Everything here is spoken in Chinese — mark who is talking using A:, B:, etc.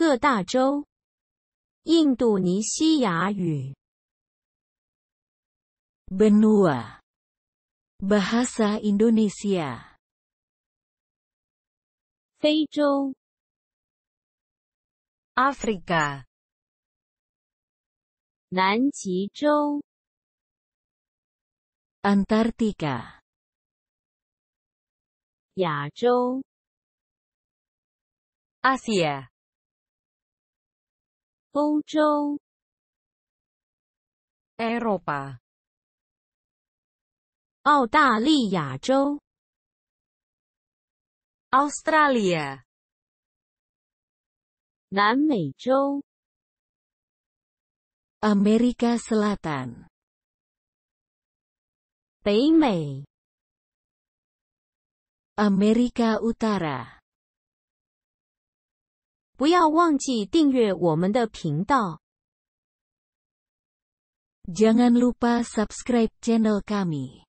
A: 各大洲：印度尼西亚语、b e n u a Bahasa Indonesia、非洲、Africa。南极洲、a n t a r 洲、t i 非 a 亚洲、Asia。洲、Australia, Selatan, 欧洲，Europa，澳大利亚州，Australia，南美洲，Amerika Selatan，北美，Amerika Utara。不要忘记订阅我们的频道。Jangan lupa subscribe channel kami.